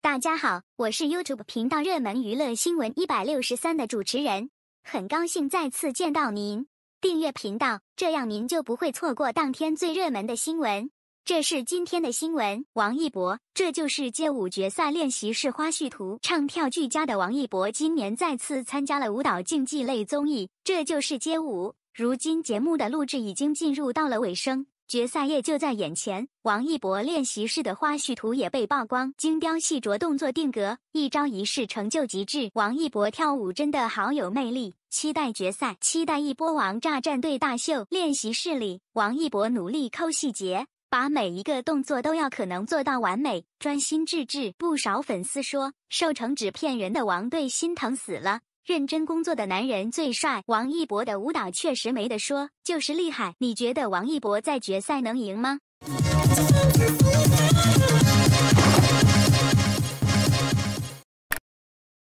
大家好，我是 YouTube 频道热门娱乐新闻一百六十三的主持人，很高兴再次见到您。订阅频道，这样您就不会错过当天最热门的新闻。这是今天的新闻：王一博，这就是街舞决赛练习室花絮图，唱跳俱佳的王一博今年再次参加了舞蹈竞技类综艺，这就是街舞。如今节目的录制已经进入到了尾声。决赛夜就在眼前，王一博练习室的花絮图也被曝光，精雕细琢动作定格，一招一式成就极致。王一博跳舞真的好有魅力，期待决赛，期待一波王炸战队大秀。练习室里，王一博努力抠细节，把每一个动作都要可能做到完美，专心致志。不少粉丝说，瘦成纸片人的王队心疼死了。认真工作的男人最帅。王一博的舞蹈确实没得说，就是厉害。你觉得王一博在决赛能赢吗？